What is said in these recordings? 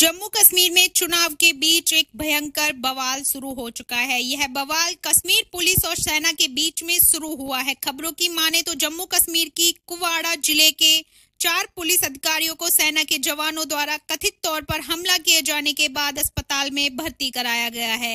जम्मू कश्मीर में चुनाव के बीच एक भयंकर बवाल शुरू हो चुका है यह बवाल कश्मीर पुलिस और सेना के बीच में शुरू हुआ है खबरों की माने तो जम्मू कश्मीर की कुवाड़ा जिले के चार पुलिस अधिकारियों को सेना के जवानों द्वारा कथित तौर पर हमला किए जाने के बाद अस्पताल में भर्ती कराया गया है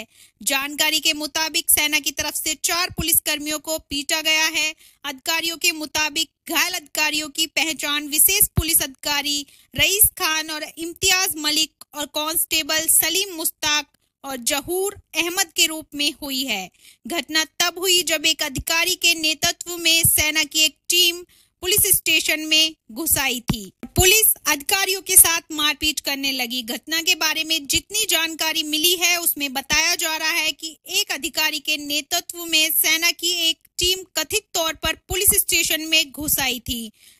जानकारी के मुताबिक सेना की तरफ से चार पुलिस कर्मियों को पीटा गया है अधिकारियों के मुताबिक घायल अधिकारियों की पहचान विशेष पुलिस अधिकारी रईस खान और इम्तियाज मलिक और कांस्टेबल सलीम मुश्ताक और जहूर अहमद के रूप में हुई है घटना तब हुई जब एक अधिकारी के नेतृत्व में सेना की एक टीम पुलिस स्टेशन में घुसाई थी पुलिस अधिकारियों के साथ मारपीट करने लगी घटना के बारे में जितनी जानकारी मिली है उसमें बताया जा रहा है कि एक अधिकारी के नेतृत्व में सेना की एक टीम कथित तौर पर पुलिस स्टेशन में घुस आई थी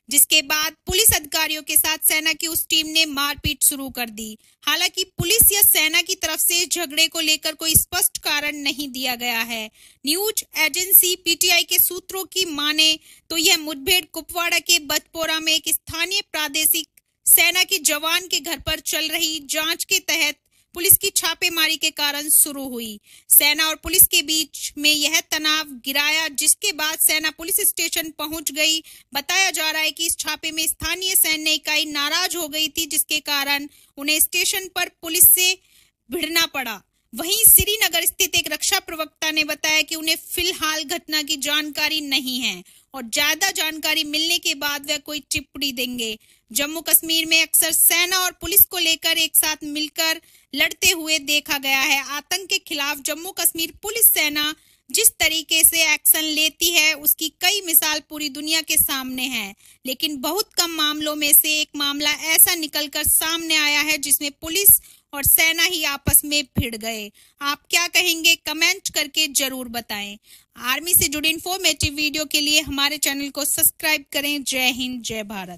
जिसके बाद पुलिस अधिकारियों के साथ सेना की उस टीम ने मारपीट शुरू कर दी हालांकि पुलिस या सेना की तरफ से झगड़े को लेकर कोई स्पष्ट कारण नहीं दिया गया है न्यूज एजेंसी पीटीआई के सूत्रों की माने तो यह मुठभेड़ कुपवाड़ा के बतपोरा में एक स्थानीय प्रादेशिक सेना के जवान के घर पर चल रही जांच के तहत पुलिस की छापेमारी के कारण शुरू हुई सेना और पुलिस के बीच में यह तनाव गिराया जिसके बाद सेना पुलिस स्टेशन पहुंच गई बताया जा रहा है कि इस छापे में स्थानीय सैन्य इकाई नाराज हो गई थी जिसके कारण उन्हें स्टेशन पर पुलिस से भिड़ना पड़ा वहीं श्रीनगर स्थित एक रक्षा प्रवक्ता ने बताया कि उन्हें फिलहाल घटना की जानकारी नहीं है और ज्यादा जानकारी मिलने के बाद वह कोई टिप्पणी देंगे जम्मू कश्मीर में अक्सर सेना और पुलिस को लेकर एक साथ मिलकर लड़ते हुए देखा गया है आतंक के खिलाफ जम्मू कश्मीर पुलिस सेना जिस तरीके से एक्शन लेती है उसकी कई मिसाल पूरी दुनिया के सामने है लेकिन बहुत कम मामलों में से एक मामला ऐसा निकलकर सामने आया है जिसमें पुलिस और सेना ही आपस में भिड़ गए आप क्या कहेंगे कमेंट करके जरूर बताएं आर्मी से जुड़ी इन्फॉर्मेटिव वीडियो के लिए हमारे चैनल को सब्सक्राइब करें जय हिंद जय भारत